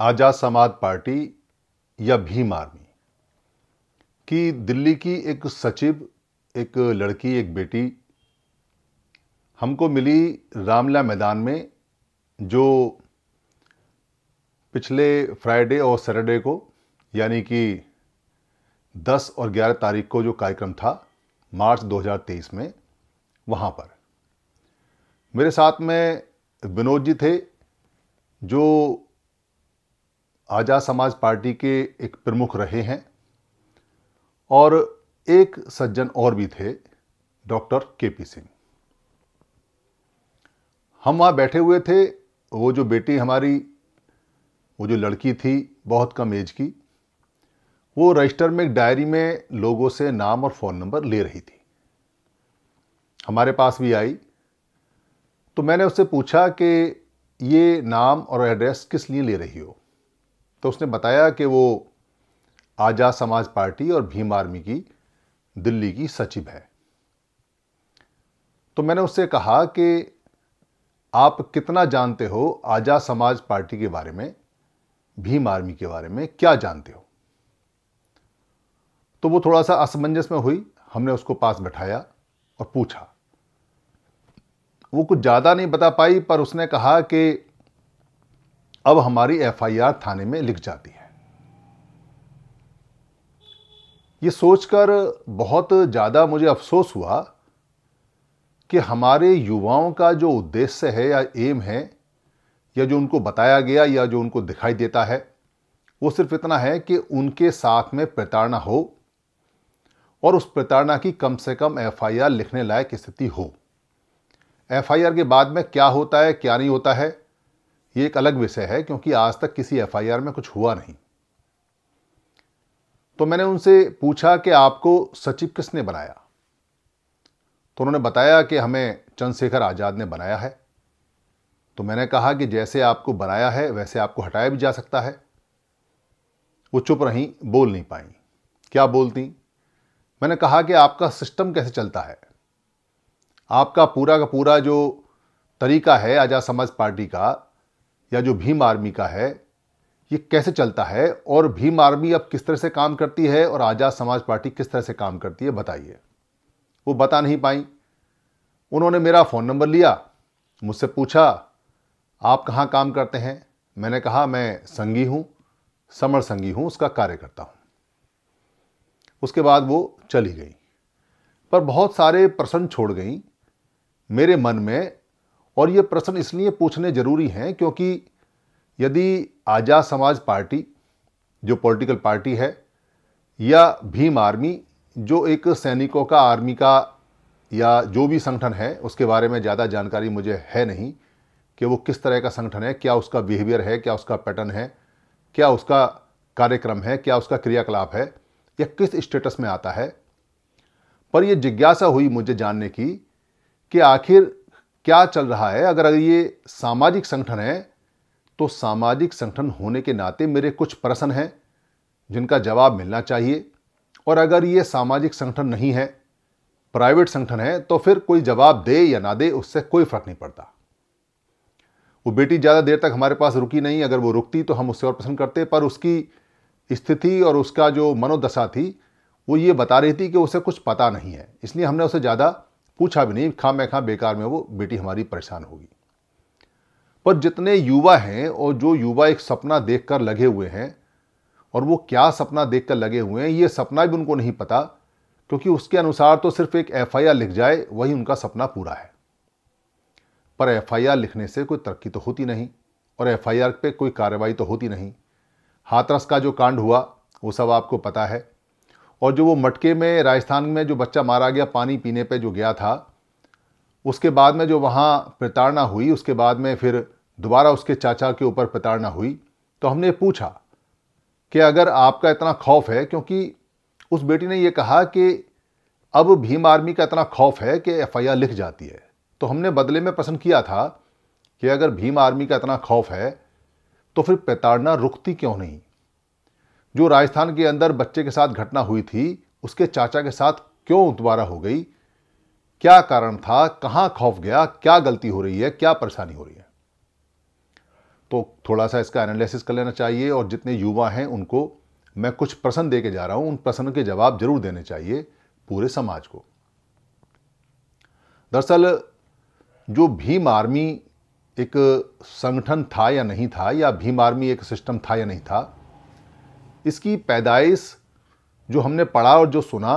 आज़ाद समाज पार्टी या भीम आर्मी कि दिल्ली की एक सचिव एक लड़की एक बेटी हमको मिली रामला मैदान में जो पिछले फ्राइडे और सैटरडे को यानी कि 10 और 11 तारीख को जो कार्यक्रम था मार्च 2023 में वहाँ पर मेरे साथ में विनोद जी थे जो आज़ाद समाज पार्टी के एक प्रमुख रहे हैं और एक सज्जन और भी थे डॉक्टर के पी सिंह हम वहाँ बैठे हुए थे वो जो बेटी हमारी वो जो लड़की थी बहुत कम एज की वो रजिस्टर में एक डायरी में लोगों से नाम और फ़ोन नंबर ले रही थी हमारे पास भी आई तो मैंने उससे पूछा कि ये नाम और एड्रेस किस लिए ले रही हो तो उसने बताया कि वो आज़ाद समाज पार्टी और भीम आर्मी की दिल्ली की सचिव है तो मैंने उससे कहा कि आप कितना जानते हो आज़ाद समाज पार्टी के बारे में भीम आर्मी के बारे में क्या जानते हो तो वो थोड़ा सा असमंजस में हुई हमने उसको पास बैठाया और पूछा वो कुछ ज़्यादा नहीं बता पाई पर उसने कहा कि अब हमारी एफआईआर थाने में लिख जाती है ये सोचकर बहुत ज़्यादा मुझे अफसोस हुआ कि हमारे युवाओं का जो उद्देश्य है या एम है या जो उनको बताया गया या जो उनको दिखाई देता है वो सिर्फ इतना है कि उनके साथ में प्रताड़ना हो और उस प्रताड़ना की कम से कम एफआईआर लिखने लायक स्थिति हो एफआईआर के बाद में क्या होता है क्या नहीं होता है ये एक अलग विषय है क्योंकि आज तक किसी एफआईआर में कुछ हुआ नहीं तो मैंने उनसे पूछा कि आपको सचिव किसने बनाया तो उन्होंने बताया कि हमें चंद्रशेखर आज़ाद ने बनाया है तो मैंने कहा कि जैसे आपको बनाया है वैसे आपको हटाया भी जा सकता है वो चुप रहीं बोल नहीं पाई क्या बोलती मैंने कहा कि आपका सिस्टम कैसे चलता है आपका पूरा का पूरा जो तरीका है आज़ाद समाज पार्टी का या जो भीम आर्मी का है ये कैसे चलता है और भीम आर्मी अब किस तरह से काम करती है और आज़ाद समाज पार्टी किस तरह से काम करती है बताइए वो बता नहीं पाई उन्होंने मेरा फ़ोन नंबर लिया मुझसे पूछा आप कहाँ काम करते हैं मैंने कहा मैं संगी हूँ समर संगी हूँ उसका कार्यकर्ता हूँ उसके बाद वो चली गई पर बहुत सारे प्रश्न छोड़ गई मेरे मन में और ये प्रश्न इसलिए पूछने जरूरी हैं क्योंकि यदि आज़ाद समाज पार्टी जो पॉलिटिकल पार्टी है या भीम आर्मी जो एक सैनिकों का आर्मी का या जो भी संगठन है उसके बारे में ज़्यादा जानकारी मुझे है नहीं कि वो किस तरह का संगठन है क्या उसका बिहेवियर है क्या उसका पैटर्न है क्या उसका कार्यक्रम है क्या उसका क्रियाकलाप है या किस स्टेटस में आता है पर यह जिज्ञासा हुई मुझे जानने की कि आखिर क्या चल रहा है अगर ये सामाजिक संगठन है तो सामाजिक संगठन होने के नाते मेरे कुछ प्रश्न हैं जिनका जवाब मिलना चाहिए और अगर ये सामाजिक संगठन नहीं है प्राइवेट संगठन है तो फिर कोई जवाब दे या ना दे उससे कोई फर्क नहीं पड़ता वो बेटी ज़्यादा देर तक हमारे पास रुकी नहीं अगर वो रुकती तो हम उससे और पसंद करते पर उसकी स्थिति और उसका जो मनोदशा थी वो ये बता रही थी कि उसे कुछ पता नहीं है इसलिए हमने उसे ज़्यादा पूछा भी नहीं खा मैं खा बेकार में वो बेटी हमारी परेशान होगी पर जितने युवा हैं और जो युवा एक सपना देखकर लगे हुए हैं और वो क्या सपना देखकर लगे हुए हैं ये सपना भी उनको नहीं पता क्योंकि उसके अनुसार तो सिर्फ एक एफ लिख जाए वही उनका सपना पूरा है पर एफ लिखने से कोई तरक्की तो होती नहीं और एफ पे कोई कार्रवाई तो होती नहीं हाथरस का जो कांड हुआ वो सब आपको पता है और जो वो मटके में राजस्थान में जो बच्चा मारा गया पानी पीने पे जो गया था उसके बाद में जो वहाँ प्रताड़ना हुई उसके बाद में फिर दोबारा उसके चाचा के ऊपर प्रताड़ना हुई तो हमने पूछा कि अगर आपका इतना खौफ है क्योंकि उस बेटी ने यह कहा कि अब भीम आर्मी का इतना खौफ है कि एफ लिख जाती है तो हमने बदले में पसंद किया था कि अगर भीम आर्मी का इतना खौफ है तो फिर प्रताड़ना रुकती क्यों नहीं जो राजस्थान के अंदर बच्चे के साथ घटना हुई थी उसके चाचा के साथ क्यों दोबारा हो गई क्या कारण था कहां खौफ गया क्या गलती हो रही है क्या परेशानी हो रही है तो थोड़ा सा इसका एनालिसिस कर लेना चाहिए और जितने युवा हैं उनको मैं कुछ प्रश्न दे के जा रहा हूं उन प्रश्नों के जवाब जरूर देने चाहिए पूरे समाज को दरअसल जो भीम आर्मी एक संगठन था या नहीं था या भीम आर्मी एक सिस्टम था या नहीं था इसकी पैदाइश जो हमने पढ़ा और जो सुना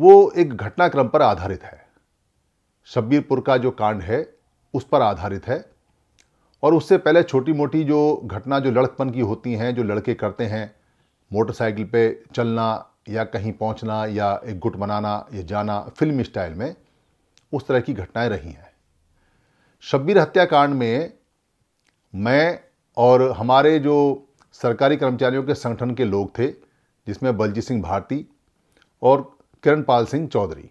वो एक घटनाक्रम पर आधारित है शब्बीरपुर का जो कांड है उस पर आधारित है और उससे पहले छोटी मोटी जो घटना जो लड़कपन की होती हैं जो लड़के करते हैं मोटरसाइकिल पे चलना या कहीं पहुंचना या एक गुट बनाना या जाना फिल्म स्टाइल में उस तरह की घटनाएं रही हैं शब्बीर हत्याकांड में मैं और हमारे जो सरकारी कर्मचारियों के संगठन के लोग थे जिसमें बलजीत सिंह भारती और किरण पाल सिंह चौधरी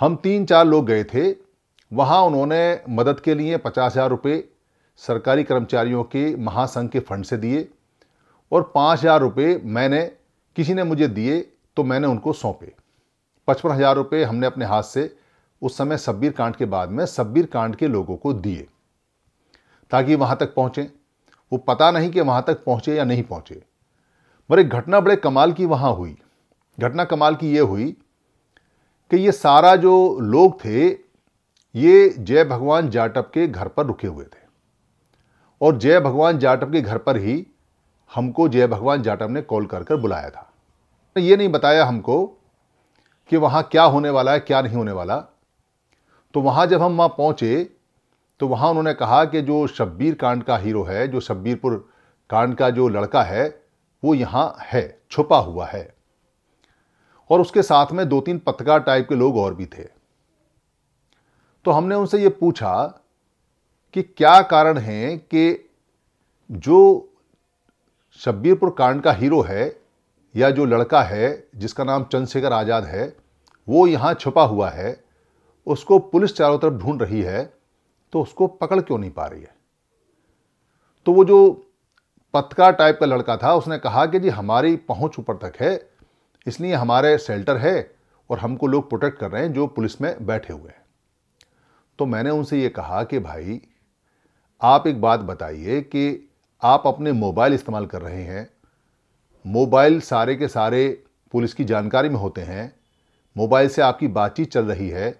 हम तीन चार लोग गए थे वहाँ उन्होंने मदद के लिए पचास हज़ार रुपये सरकारी कर्मचारियों के महासंघ के फंड से दिए और पाँच हज़ार रुपये मैंने किसी ने मुझे दिए तो मैंने उनको सौंपे पचपन हज़ार रुपये हमने अपने हाथ से उस समय सब्बीर कांड के बाद में सब्बीर कांड के लोगों को दिए ताकि वहाँ तक पहुँचें वो पता नहीं कि वहां तक पहुंचे या नहीं पहुंचे पर एक घटना बड़े कमाल की वहां हुई घटना कमाल की ये हुई कि ये सारा जो लोग थे ये जय भगवान जाटव के घर पर रुके हुए थे और जय भगवान जाटव के घर पर ही हमको जय भगवान जाटव ने कॉल कर कर बुलाया था ये नहीं बताया हमको कि वहाँ क्या होने वाला है क्या नहीं होने वाला तो वहाँ जब हम वहाँ पहुँचे तो वहाँ उन्होंने कहा कि जो शब्बीर कांड का हीरो है जो शब्बीरपुर कांड का जो लड़का है वो यहाँ है छुपा हुआ है और उसके साथ में दो तीन पत्रकार टाइप के लोग और भी थे तो हमने उनसे ये पूछा कि क्या कारण है कि जो शब्बीरपुर कांड का हीरो है या जो लड़का है जिसका नाम चंद्रशेखर आज़ाद है वो यहाँ छुपा हुआ है उसको पुलिस चारों तरफ ढूंढ रही है तो उसको पकड़ क्यों नहीं पा रही है तो वो जो पत्का टाइप का लड़का था उसने कहा कि जी हमारी पहुंच ऊपर तक है इसलिए हमारे शेल्टर है और हमको लोग प्रोटेक्ट कर रहे हैं जो पुलिस में बैठे हुए हैं तो मैंने उनसे ये कहा कि भाई आप एक बात बताइए कि आप अपने मोबाइल इस्तेमाल कर रहे हैं मोबाइल सारे के सारे पुलिस की जानकारी में होते हैं मोबाइल से आपकी बातचीत चल रही है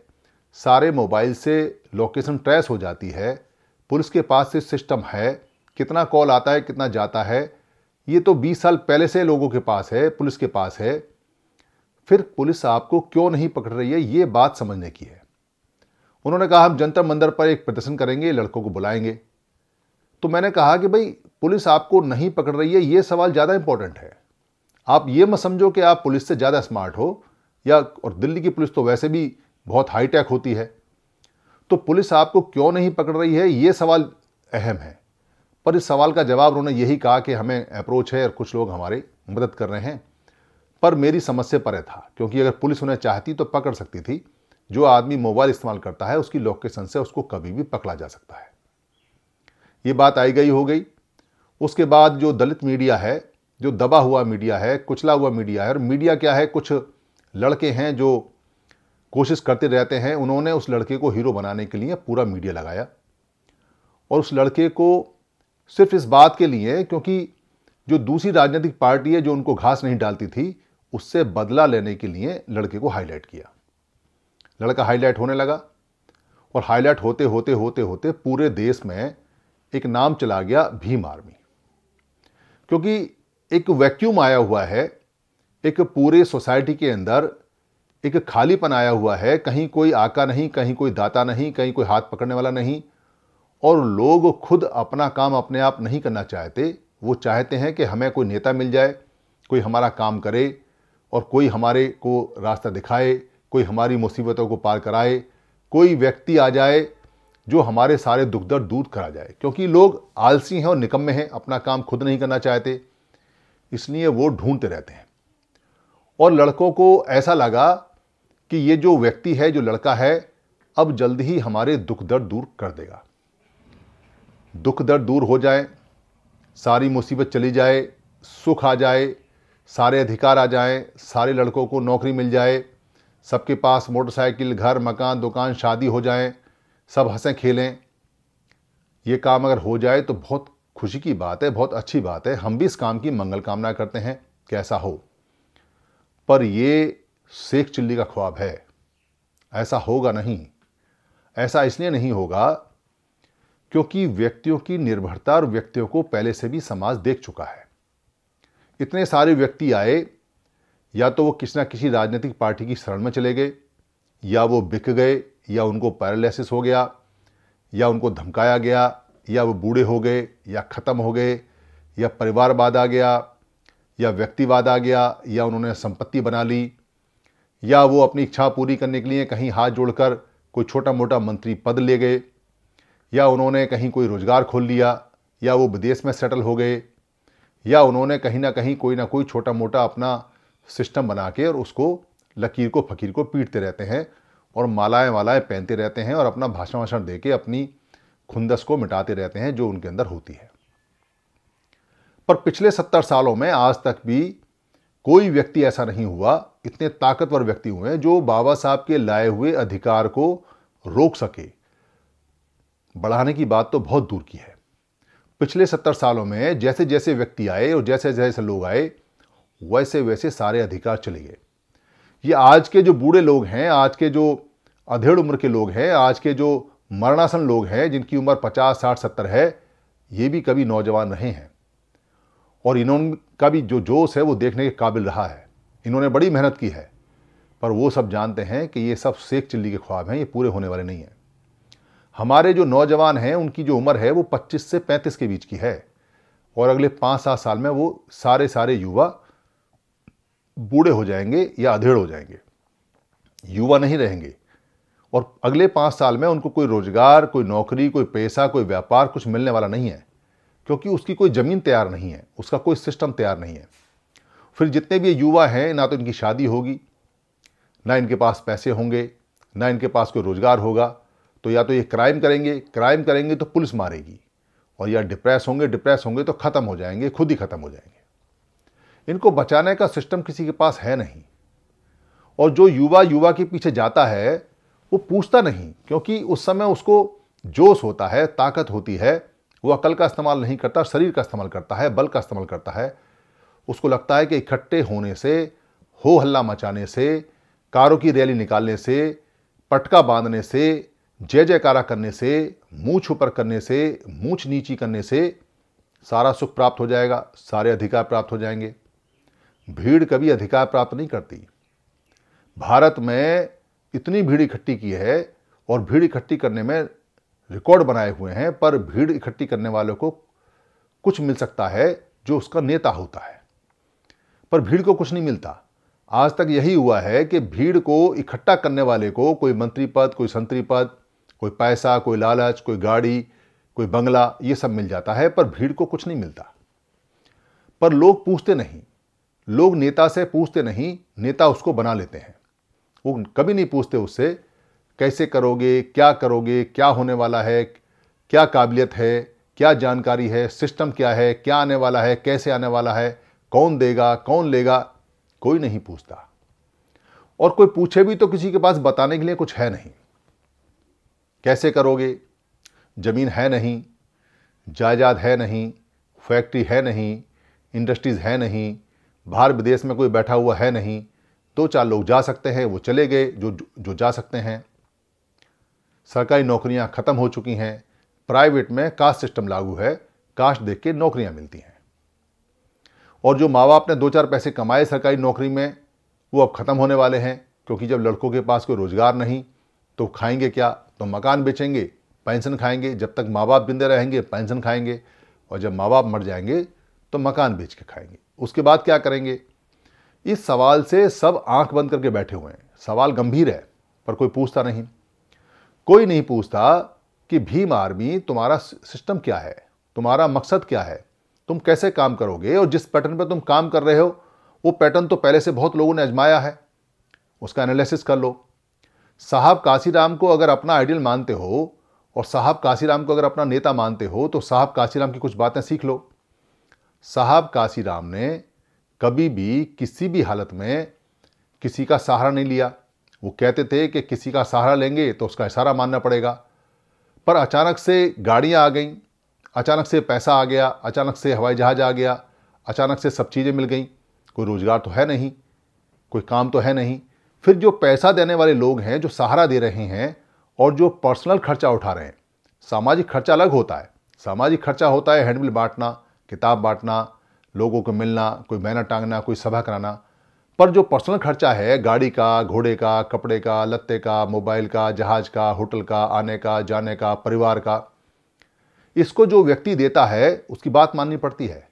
सारे मोबाइल से लोकेशन ट्रेस हो जाती है पुलिस के पास से सिस्टम है कितना कॉल आता है कितना जाता है ये तो 20 साल पहले से लोगों के पास है पुलिस के पास है फिर पुलिस आपको क्यों नहीं पकड़ रही है ये बात समझने की है उन्होंने कहा हम जंतर मंदिर पर एक प्रदर्शन करेंगे लड़कों को बुलाएंगे तो मैंने कहा कि भाई पुलिस आपको नहीं पकड़ रही है ये सवाल ज़्यादा इंपॉर्टेंट है आप ये मत समझो कि आप पुलिस से ज़्यादा स्मार्ट हो या और दिल्ली की पुलिस तो वैसे भी बहुत हाईटेक होती है तो पुलिस आपको क्यों नहीं पकड़ रही है ये सवाल अहम है पर इस सवाल का जवाब उन्होंने यही कहा कि हमें अप्रोच है और कुछ लोग हमारी मदद कर रहे हैं पर मेरी समस्या परे था क्योंकि अगर पुलिस उन्हें चाहती तो पकड़ सकती थी जो आदमी मोबाइल इस्तेमाल करता है उसकी लोकेशन से उसको कभी भी पकड़ा जा सकता है ये बात आई गई हो गई उसके बाद जो दलित मीडिया है जो दबा हुआ मीडिया है कुचला हुआ मीडिया है और मीडिया क्या है कुछ लड़के हैं जो कोशिश करते रहते हैं उन्होंने उस लड़के को हीरो बनाने के लिए पूरा मीडिया लगाया और उस लड़के को सिर्फ इस बात के लिए क्योंकि जो दूसरी राजनीतिक पार्टी है जो उनको घास नहीं डालती थी उससे बदला लेने के लिए लड़के को हाईलाइट किया लड़का हाईलाइट होने लगा और हाईलाइट होते होते होते होते पूरे देश में एक नाम चला गया भीम आर्मी क्योंकि एक वैक्यूम आया हुआ है एक पूरे सोसाइटी के अंदर एक खालीपन आया हुआ है कहीं कोई आका नहीं कहीं कोई दाता नहीं कहीं कोई हाथ पकड़ने वाला नहीं और लोग खुद अपना काम अपने आप नहीं करना चाहते वो चाहते हैं कि हमें कोई नेता मिल जाए कोई हमारा काम करे और कोई हमारे को रास्ता दिखाए कोई हमारी मुसीबतों को पार कराए कोई व्यक्ति आ जाए जो हमारे सारे दुख दर्द दूर करा जाए क्योंकि लोग आलसी हैं और निकम्मे हैं अपना काम खुद नहीं करना चाहते इसलिए वो ढूंढते रहते हैं और लड़कों को ऐसा लगा कि ये जो व्यक्ति है जो लड़का है अब जल्द ही हमारे दुख दर्द दूर कर देगा दुख दर्द दूर हो जाए सारी मुसीबत चली जाए सुख आ जाए सारे अधिकार आ जाएं सारे लड़कों को नौकरी मिल जाए सबके पास मोटरसाइकिल घर मकान दुकान शादी हो जाए सब हंसें खेलें ये काम अगर हो जाए तो बहुत खुशी की बात है बहुत अच्छी बात है हम भी इस काम की मंगल कामना करते हैं कैसा हो पर ये शेख चिल्ली का ख्वाब है ऐसा होगा नहीं ऐसा इसलिए नहीं होगा क्योंकि व्यक्तियों की निर्भरता और व्यक्तियों को पहले से भी समाज देख चुका है इतने सारे व्यक्ति आए या तो वो किसी ना किसी राजनीतिक पार्टी की शरण में चले गए या वो बिक गए या उनको पैरालिसिस हो गया या उनको धमकाया गया या वो बूढ़े हो गए या ख़त्म हो गए या परिवारवाद आ गया या व्यक्तिवाद आ गया या उन्होंने संपत्ति बना ली या वो अपनी इच्छा पूरी करने के लिए कहीं हाथ जोड़कर कोई छोटा मोटा मंत्री पद ले गए या उन्होंने कहीं कोई रोज़गार खोल लिया या वो विदेश में सेटल हो गए या उन्होंने कहीं ना कहीं कोई ना कोई छोटा मोटा अपना सिस्टम बना के और उसको लकीर को फकीर को पीटते रहते हैं और मालाएं वालाएं पहनते रहते हैं और अपना भाषण वाषण दे के अपनी खुंदस को मिटाते रहते हैं जो उनके अंदर होती है पर पिछले सत्तर सालों में आज तक भी कोई व्यक्ति ऐसा नहीं हुआ इतने ताकतवर व्यक्ति हुए हैं जो बाबा साहब के लाए हुए अधिकार को रोक सके बढ़ाने की बात तो बहुत दूर की है पिछले सत्तर सालों में जैसे जैसे व्यक्ति आए और जैसे जैसे लोग आए वैसे वैसे सारे अधिकार चले गए ये आज के जो बूढ़े लोग हैं आज के जो अधेड़ उम्र के लोग हैं आज के जो मरणासन लोग हैं जिनकी उम्र पचास साठ सत्तर है ये भी कभी नौजवान रहे हैं और इन्होंने का भी जो जोश है वो देखने के काबिल रहा है इन्होंने बड़ी मेहनत की है पर वो सब जानते हैं कि ये सब सेक चिल्ली के ख्वाब हैं ये पूरे होने वाले नहीं हैं हमारे जो नौजवान हैं उनकी जो उम्र है वो 25 से 35 के बीच की है और अगले पाँच सात साल में वो सारे सारे युवा बूढ़े हो जाएंगे या अधेड़ हो जाएंगे युवा नहीं रहेंगे और अगले पाँच साल में उनको कोई रोजगार कोई नौकरी कोई पैसा कोई व्यापार कुछ मिलने वाला नहीं है क्योंकि उसकी कोई ज़मीन तैयार नहीं है उसका कोई सिस्टम तैयार नहीं है फिर जितने भी युवा हैं ना तो इनकी शादी होगी ना इनके पास पैसे होंगे ना इनके पास कोई रोज़गार होगा तो या तो ये क्राइम करेंगे क्राइम करेंगे तो पुलिस मारेगी और या डिप्रेस होंगे डिप्रेस होंगे तो ख़त्म हो जाएंगे खुद ही ख़त्म हो जाएंगे इनको बचाने का सिस्टम किसी के पास है नहीं और जो युवा युवा के पीछे जाता है वो पूछता नहीं क्योंकि उस समय उसको जोश होता है ताकत होती है वो अकल का इस्तेमाल नहीं करता शरीर का इस्तेमाल करता है बल का इस्तेमाल करता है उसको लगता है कि इकट्ठे होने से हो हल्ला मचाने से कारों की रैली निकालने से पटका बांधने से जय जयकारा करने से मूछ ऊपर करने से मूछ नीची करने से सारा सुख प्राप्त हो जाएगा सारे अधिकार प्राप्त हो जाएंगे भीड़ कभी अधिकार प्राप्त नहीं करती भारत में इतनी भीड़ इकट्ठी की है और भीड़ इकट्ठी करने में रिकॉर्ड बनाए हुए हैं पर भीड़ इकट्ठी करने वालों को कुछ मिल सकता है जो उसका नेता होता है पर भीड़ को कुछ नहीं मिलता आज तक यही हुआ है कि भीड़ को इकट्ठा करने वाले को कोई मंत्री पद कोई संतरी पद कोई पैसा कोई लालच कोई गाड़ी कोई बंगला ये सब मिल जाता है पर भीड़ को कुछ नहीं मिलता पर लोग पूछते नहीं लोग नेता से पूछते नहीं नेता उसको बना लेते हैं वो कभी नहीं पूछते उससे कैसे करोगे क्या करोगे क्या होने वाला है क्या काबिलियत है क्या जानकारी है सिस्टम क्या है क्या आने वाला है कैसे आने वाला है कौन देगा कौन लेगा कोई नहीं पूछता और कोई पूछे भी तो किसी के पास बताने के लिए कुछ है नहीं कैसे करोगे ज़मीन है नहीं जायदाद है नहीं फैक्ट्री है नहीं इंडस्ट्रीज़ है नहीं बाहर विदेश में कोई बैठा हुआ है नहीं दो चार लोग जा सकते हैं वो चले गए जो जो जा सकते हैं सरकारी नौकरियां ख़त्म हो चुकी हैं प्राइवेट में कास्ट सिस्टम लागू है कास्ट देख के नौकरियां मिलती हैं और जो माँ बाप ने दो चार पैसे कमाए सरकारी नौकरी में वो अब ख़त्म होने वाले हैं क्योंकि जब लड़कों के पास कोई रोज़गार नहीं तो खाएंगे क्या तो मकान बेचेंगे पेंशन खाएंगे जब तक माँ बाप जिंदे रहेंगे पेंशन खाएंगे और जब माँ बाप मर जाएंगे तो मकान बेच के खाएंगे उसके बाद क्या करेंगे इस सवाल से सब आंख बंद करके बैठे हुए हैं सवाल गंभीर है पर कोई पूछता नहीं कोई नहीं पूछता कि भीम आर्मी तुम्हारा सिस्टम क्या है तुम्हारा मकसद क्या है तुम कैसे काम करोगे और जिस पैटर्न पर तुम काम कर रहे हो वो पैटर्न तो पहले से बहुत लोगों ने आजमाया है उसका एनालिसिस कर लो साहब काशीराम को अगर अपना आइडियल मानते हो और साहब काशीराम को अगर अपना नेता मानते हो तो साहब काशीराम की कुछ बातें सीख लो साहब काशीराम ने कभी भी किसी भी हालत में किसी का सहारा नहीं लिया वो कहते थे कि किसी का सहारा लेंगे तो उसका इशारा मानना पड़ेगा पर अचानक से गाड़ियाँ आ गईं अचानक से पैसा आ गया अचानक से हवाई जहाज़ आ गया अचानक से सब चीज़ें मिल गई कोई रोज़गार तो है नहीं कोई काम तो है नहीं फिर जो पैसा देने वाले लोग हैं जो सहारा दे रहे हैं और जो पर्सनल खर्चा उठा रहे हैं सामाजिक खर्चा अलग होता है सामाजिक खर्चा होता है हैंडबिल बांटना किताब बांटना लोगों को मिलना कोई बैनर टांगना कोई सभा कराना पर जो पर्सनल खर्चा है गाड़ी का घोड़े का कपड़े का लत्ते का मोबाइल का जहाज़ का होटल का आने का जाने का परिवार का इसको जो व्यक्ति देता है उसकी बात माननी पड़ती है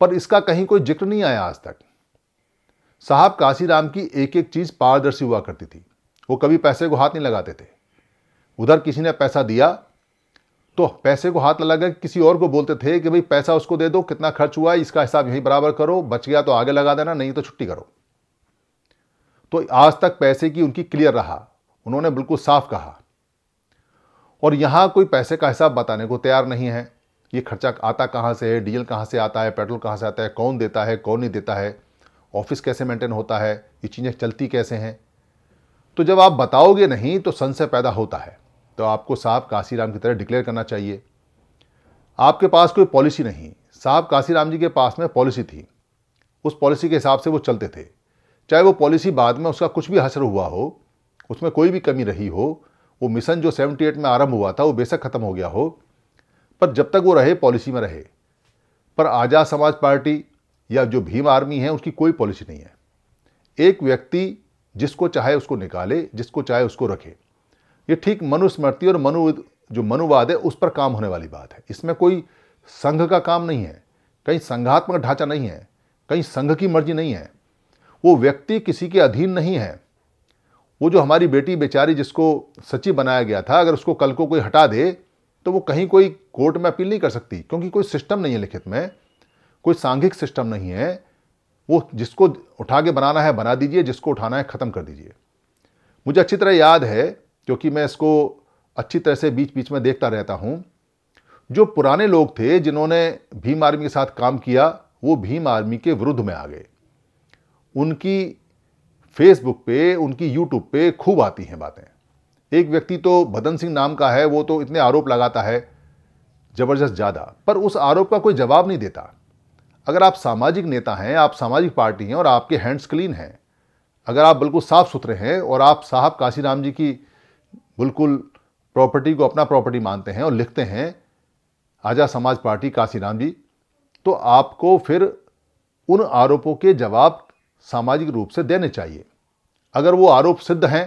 पर इसका कहीं कोई जिक्र नहीं आया आज तक साहब काशीराम की एक एक चीज़ पारदर्शी हुआ करती थी वो कभी पैसे को हाथ नहीं लगाते थे उधर किसी ने पैसा दिया तो पैसे को हाथ लगा लगा किसी और को बोलते थे कि भाई पैसा उसको दे दो कितना खर्च हुआ इसका हिसाब यही बराबर करो बच गया तो आगे लगा देना नहीं तो छुट्टी करो तो आज तक पैसे की उनकी क्लियर रहा उन्होंने बिल्कुल साफ कहा और यहाँ कोई पैसे का हिसाब बताने को तैयार नहीं है ये खर्चा आता कहाँ से है डीजल कहाँ से आता है पेट्रोल कहाँ से आता है कौन देता है कौन नहीं देता है ऑफिस कैसे मेंटेन होता है ये चीज़ें चलती कैसे हैं तो जब आप बताओगे नहीं तो संशय पैदा होता है तो आपको साहब काशीराम की तरह डिक्लेयर करना चाहिए आपके पास कोई पॉलिसी नहीं साहब काशीराम जी के पास में पॉलिसी थी उस पॉलिसी के हिसाब से वो चलते थे चाहे वो पॉलिसी बाद में उसका कुछ भी असर हुआ हो उसमें कोई भी कमी रही हो वो मिशन जो 78 में आरंभ हुआ था वो बेशक ख़त्म हो गया हो पर जब तक वो रहे पॉलिसी में रहे पर आज़ाद समाज पार्टी या जो भीम आर्मी है उसकी कोई पॉलिसी नहीं है एक व्यक्ति जिसको चाहे उसको निकाले जिसको चाहे उसको रखे ये ठीक मनुस्मृति और मनु जो मनुवाद है उस पर काम होने वाली बात है इसमें कोई संघ का काम नहीं है कहीं संघात्मक ढांचा नहीं है कहीं संघ की मर्जी नहीं है वो व्यक्ति किसी के अधीन नहीं है वो जो हमारी बेटी बेचारी जिसको सचिव बनाया गया था अगर उसको कल को कोई हटा दे तो वो कहीं कोई कोर्ट में अपील नहीं कर सकती क्योंकि कोई सिस्टम नहीं है लिखित में कोई सांघिक सिस्टम नहीं है वो जिसको उठा के बनाना है बना दीजिए जिसको उठाना है ख़त्म कर दीजिए मुझे अच्छी तरह याद है क्योंकि मैं इसको अच्छी तरह से बीच बीच में देखता रहता हूँ जो पुराने लोग थे जिन्होंने भीम आर्मी के साथ काम किया वो भीम आर्मी के विरुद्ध में आ गए उनकी फेसबुक पे उनकी यूट्यूब पे खूब आती हैं बातें एक व्यक्ति तो भदन सिंह नाम का है वो तो इतने आरोप लगाता है ज़बरदस्त ज़्यादा पर उस आरोप का कोई जवाब नहीं देता अगर आप सामाजिक नेता हैं आप सामाजिक पार्टी हैं और आपके हैंड्स क्लीन हैं अगर आप बिल्कुल साफ सुथरे हैं और आप साहब काशीराम जी की बिल्कुल प्रॉपर्टी को अपना प्रॉपर्टी मानते हैं और लिखते हैं आजा समाज पार्टी काशीराम जी तो आपको फिर उन आरोपों के जवाब सामाजिक रूप से देने चाहिए अगर वो आरोप सिद्ध हैं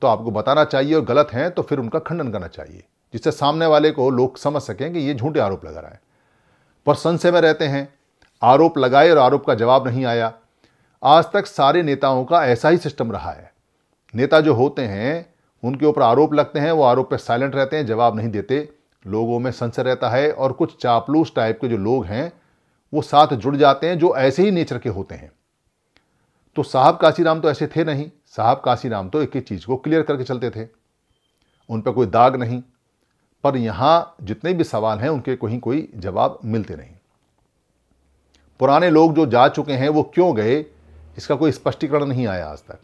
तो आपको बताना चाहिए और गलत हैं तो फिर उनका खंडन करना चाहिए जिससे सामने वाले को लोग समझ सकें कि ये झूठे आरोप लगा रहा है पर संशय में रहते हैं आरोप लगाए और आरोप का जवाब नहीं आया आज तक सारे नेताओं का ऐसा ही सिस्टम रहा है नेता जो होते हैं उनके ऊपर आरोप लगते हैं वो आरोप पर साइलेंट रहते हैं जवाब नहीं देते लोगों में संशय रहता है और कुछ चापलूस टाइप के जो लोग हैं वो साथ जुड़ जाते हैं जो ऐसे ही नेचर के होते हैं तो साहब काशीराम तो ऐसे थे नहीं साहब काशीराम तो एक ही चीज़ को क्लियर करके चलते थे उन पर कोई दाग नहीं पर यहाँ जितने भी सवाल हैं उनके कहीं कोई जवाब मिलते नहीं पुराने लोग जो जा चुके हैं वो क्यों गए इसका कोई स्पष्टीकरण नहीं आया आज तक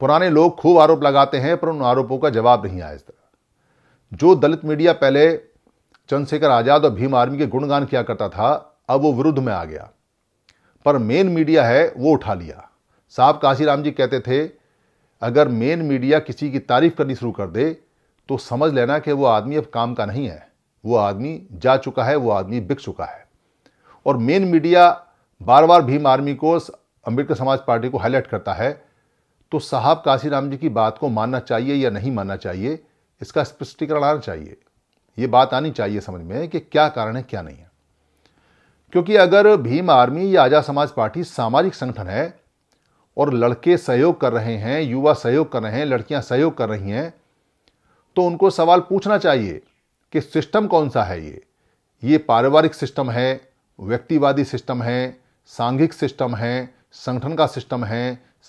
पुराने लोग खूब आरोप लगाते हैं पर उन आरोपों का जवाब नहीं आया आज तक जो दलित मीडिया पहले चंद्रशेखर आज़ाद और भीम आर्मी के गुणगान किया करता था अब वो विरुद्ध में आ गया पर मेन मीडिया है वो उठा लिया साहब काशीराम जी कहते थे अगर मेन मीडिया किसी की तारीफ करनी शुरू कर दे तो समझ लेना कि वो आदमी अब काम का नहीं है वो आदमी जा चुका है वो आदमी बिक चुका है और मेन मीडिया बार बार भीम आर्मी को अम्बेडकर समाज पार्टी को हाईलाइट करता है तो साहब काशीराम जी की बात को मानना चाहिए या नहीं मानना चाहिए इसका स्पष्टीकरण आना चाहिए ये बात आनी चाहिए समझ में कि क्या कारण है क्या नहीं है क्योंकि अगर भीम आर्मी या आज़ाद समाज पार्टी सामाजिक संगठन है और लड़के सहयोग कर रहे हैं युवा सहयोग कर रहे हैं लड़कियां सहयोग कर रही हैं तो उनको सवाल पूछना चाहिए कि सिस्टम कौन सा है ये ये पारिवारिक सिस्टम है व्यक्तिवादी सिस्टम है सांघिक सिस्टम है संगठन का सिस्टम है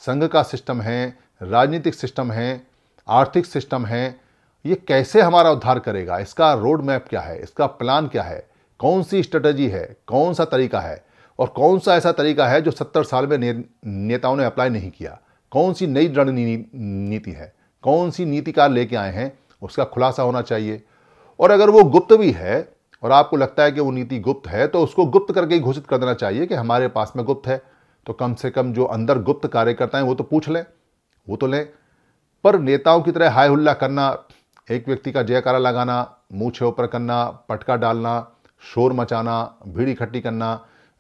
संघ का सिस्टम है राजनीतिक सिस्टम है आर्थिक सिस्टम है ये कैसे हमारा उद्धार करेगा इसका रोड मैप क्या है इसका प्लान क्या है कौन सी स्ट्रेटजी है कौन सा तरीका है और कौन सा ऐसा तरीका है जो सत्तर साल में ने, नेताओं ने अप्लाई नहीं किया कौन सी नई रणनीति है कौन सी नीतिकार लेके आए हैं उसका खुलासा होना चाहिए और अगर वो गुप्त भी है और आपको लगता है कि वो नीति गुप्त है तो उसको गुप्त करके ही घोषित कर देना चाहिए कि हमारे पास में गुप्त है तो कम से कम जो अंदर गुप्त कार्यकर्ता हैं वो तो पूछ लें वो तो लें पर नेताओं की तरह हाय हुल्ला करना एक व्यक्ति का जयकारा लगाना मुँह छे ऊपर करना पटका डालना शोर मचाना भीड़ इकट्ठी करना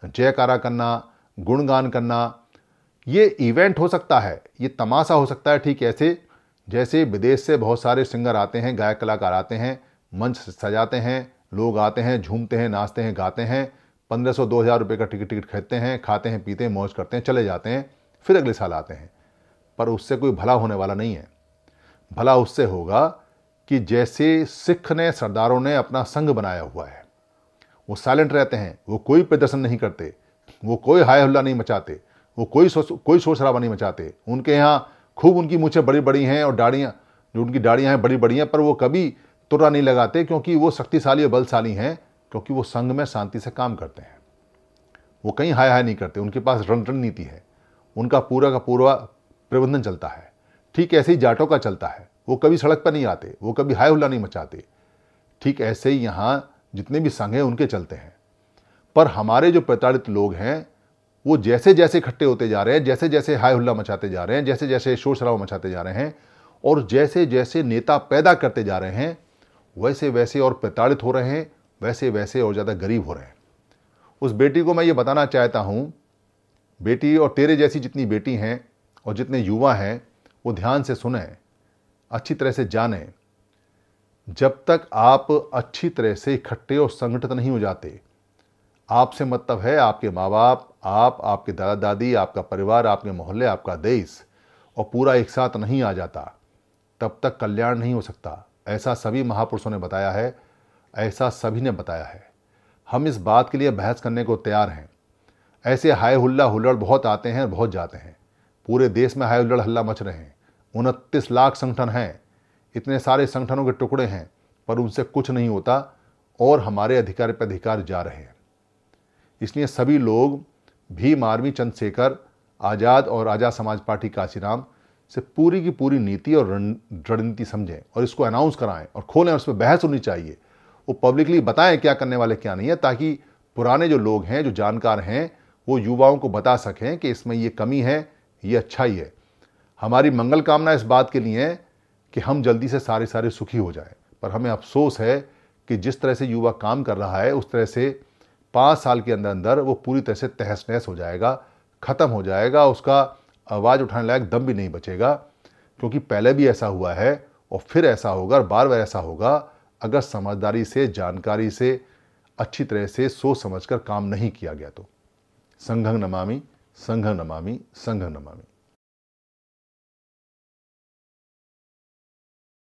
जयकारा करना गुणगान करना ये इवेंट हो सकता है ये तमाशा हो सकता है ठीक ऐसे जैसे विदेश से बहुत सारे सिंगर आते हैं गायक कलाकार आते हैं मंच सजाते हैं लोग आते हैं झूमते हैं नाचते हैं गाते हैं पंद्रह सौ दो हज़ार रुपये का टिकट टिकट खरीदते हैं खाते हैं पीते हैं मौज करते हैं चले जाते हैं फिर अगले साल आते हैं पर उससे कोई भला होने वाला नहीं है भला उससे होगा कि जैसे सिख ने सरदारों ने अपना संघ बनाया हुआ है वो साइलेंट रहते हैं वो कोई प्रदर्शन नहीं करते वो कोई हाय हल्ला नहीं मचाते वो कोई सो, कोई शोर शराबा नहीं मचाते उनके यहाँ खूब उनकी मूछें बड़ी बड़ी हैं और दाढ़ियाँ जो उनकी दाढ़ियाँ हैं बड़ी बड़ी हैं पर वो कभी तुरा नहीं लगाते क्योंकि वो शक्तिशाली और बलशाली हैं क्योंकि वो संघ में शांति से काम करते हैं वो कहीं हाय हाय नहीं करते उनके पास रण रणनीति है उनका पूरा का पूरा प्रबंधन चलता है ठीक ऐसे ही जाटों का चलता है वो कभी सड़क पर नहीं आते वो कभी हाय हुल्ला नहीं मचाते ठीक ऐसे ही यहाँ जितने भी संघ हैं उनके चलते हैं पर हमारे जो प्रताड़ित लोग हैं वो जैसे जैसे इकट्ठे होते जा रहे हैं जैसे जैसे हाय हुल्ला मचाते जा रहे हैं जैसे जैसे शोर शराबा मचाते जा रहे हैं और जैसे जैसे नेता पैदा करते जा रहे हैं वैसे वैसे और प्रताड़ित हो रहे हैं वैसे वैसे और ज़्यादा गरीब हो रहे हैं उस बेटी को मैं ये बताना चाहता हूँ बेटी और तेरे जैसी जितनी बेटी हैं और जितने युवा हैं वो ध्यान से सुने अच्छी तरह से जानें जब तक आप अच्छी तरह से इकट्ठे और संगठित नहीं हो जाते आपसे मतलब है आपके माँ बाप आप आपके दादा दादी आपका परिवार आपके मोहल्ले आपका देश और पूरा एक साथ नहीं आ जाता तब तक कल्याण नहीं हो सकता ऐसा सभी महापुरुषों ने बताया है ऐसा सभी ने बताया है हम इस बात के लिए बहस करने को तैयार हैं ऐसे हाय हुल्ला हुल्लड़ बहुत आते हैं और बहुत जाते हैं पूरे देश में हाय हुल्लड़ हल्ला मच रहे हैं उनतीस लाख संगठन हैं इतने सारे संगठनों के टुकड़े हैं पर उनसे कुछ नहीं होता और हमारे अधिकार पर अधिकार जा रहे हैं इसलिए सभी लोग भीम आर्मी चंद्रशेखर आज़ाद और आज़ाद समाज पार्टी काशीराम से पूरी की पूरी नीति और रणनीति समझें और इसको अनाउंस कराएं और खोलें और उस पर बहस होनी चाहिए वो पब्लिकली बताएं क्या करने वाले क्या नहीं है ताकि पुराने जो लोग हैं जो जानकार हैं वो युवाओं को बता सकें कि इसमें ये कमी है ये अच्छाई है हमारी मंगल कामना इस बात के लिए है कि हम जल्दी से सारे सारे सुखी हो जाएं पर हमें अफसोस है कि जिस तरह से युवा काम कर रहा है उस तरह से पाँच साल के अंदर अंदर वो पूरी तरह से तहस नहस हो जाएगा ख़त्म हो जाएगा उसका आवाज़ उठाने लायक दम भी नहीं बचेगा क्योंकि पहले भी ऐसा हुआ है और फिर ऐसा होगा और बार बार ऐसा होगा अगर समझदारी से जानकारी से अच्छी तरह से सोच समझकर काम नहीं किया गया तो संघ नमामि संघ नमामि संघ नमामि